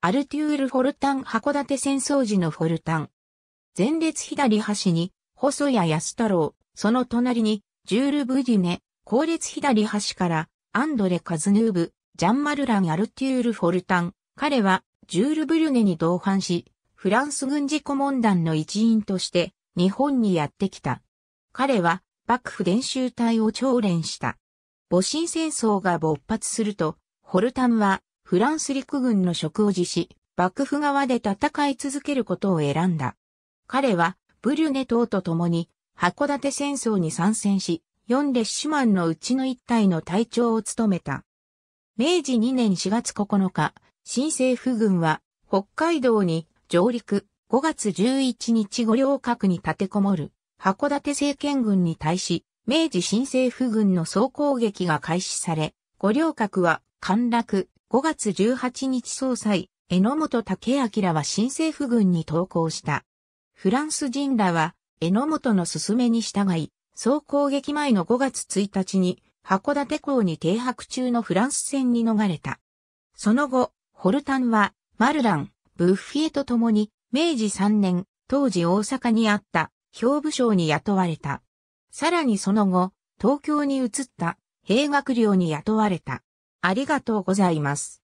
アルテュール・フォルタン函館戦争時のフォルタン。前列左端に、細谷安太郎、その隣に、ジュール・ブディネ、後列左端から、アンドレ・カズヌーブ、ジャンマルラン・アルテュール・フォルタン。彼は、ジュール・ブリュネに同伴し、フランス軍事顧問団の一員として、日本にやってきた。彼は、幕府伝習隊を調練した。戊辰戦争が勃発すると、ホルタンはフランス陸軍の職を辞し、幕府側で戦い続けることを選んだ。彼は、ブリュネ島と共に、函館戦争に参戦し、4列シュマンのうちの一体の隊長を務めた。明治2年4月9日、新政府軍は北海道に上陸5月11日五稜郭に立てこもる函館政権軍に対し明治新政府軍の総攻撃が開始され、五稜郭は陥落、5月18日総裁、榎本武明は新政府軍に投降した。フランス人らは、榎本の勧めに従い、総攻撃前の5月1日に、函館港に停泊中のフランス船に逃れた。その後、ホルタンは、マルラン、ブッフィエと共に、明治3年、当時大阪にあった、兵部省に雇われた。さらにその後、東京に移った、兵学寮に雇われた。ありがとうございます。